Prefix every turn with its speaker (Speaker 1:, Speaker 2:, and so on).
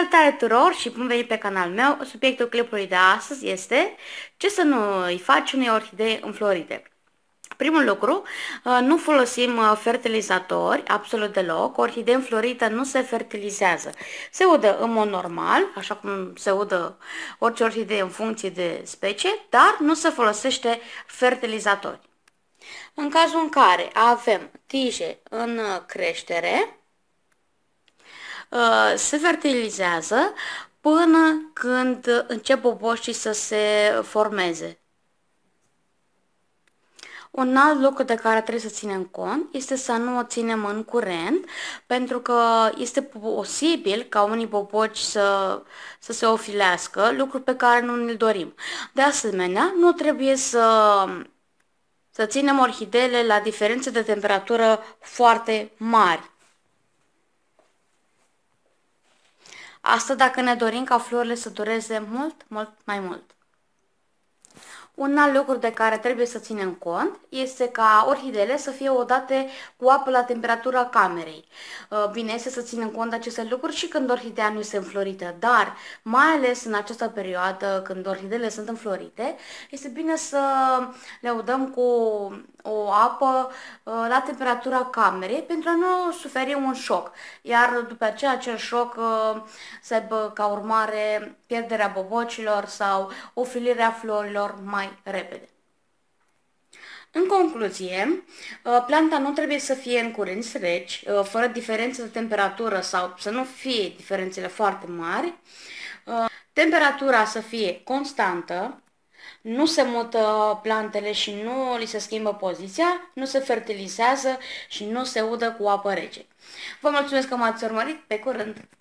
Speaker 1: Salutare tuturor și bun venit pe canalul meu! Subiectul clipului de astăzi este ce să nu îi faci unei orhidei înflorite. Primul lucru, uh, nu folosim uh, fertilizatori absolut deloc, orhidee înflorită nu se fertilizează. Se udă în mod normal, așa cum se udă orice orhidee în funcție de specie, dar nu se folosește fertilizatori. În cazul în care avem tije în uh, creștere, Uh, se fertilizează până când încep boboșii să se formeze. Un alt lucru de care trebuie să ținem cont este să nu o ținem în curent, pentru că este posibil ca unii boboci să, să se ofilească, lucru pe care nu ne-l dorim. De asemenea, nu trebuie să, să ținem orhideele la diferențe de temperatură foarte mari. Asta dacă ne dorim ca florile să dureze mult, mult mai mult. Un alt lucru de care trebuie să ținem cont este ca orhidele să fie odate cu apă la temperatura camerei. Uh, bine este să ținem cont de aceste lucruri și când orhidea nu este înflorită, dar mai ales în această perioadă când orhidele sunt înflorite, este bine să le udăm cu o apă uh, la temperatura camerei pentru a nu suferi un șoc, iar după aceea acel șoc uh, să aibă ca urmare pierderea bobocilor sau ofilirea florilor mai mai repede. În concluzie, uh, planta nu trebuie să fie în curenți reci, uh, fără diferențe de temperatură sau să nu fie diferențele foarte mari, uh, temperatura să fie constantă, nu se mută plantele și nu li se schimbă poziția, nu se fertilizează și nu se udă cu apă rece. Vă mulțumesc că m-ați urmărit, pe curând!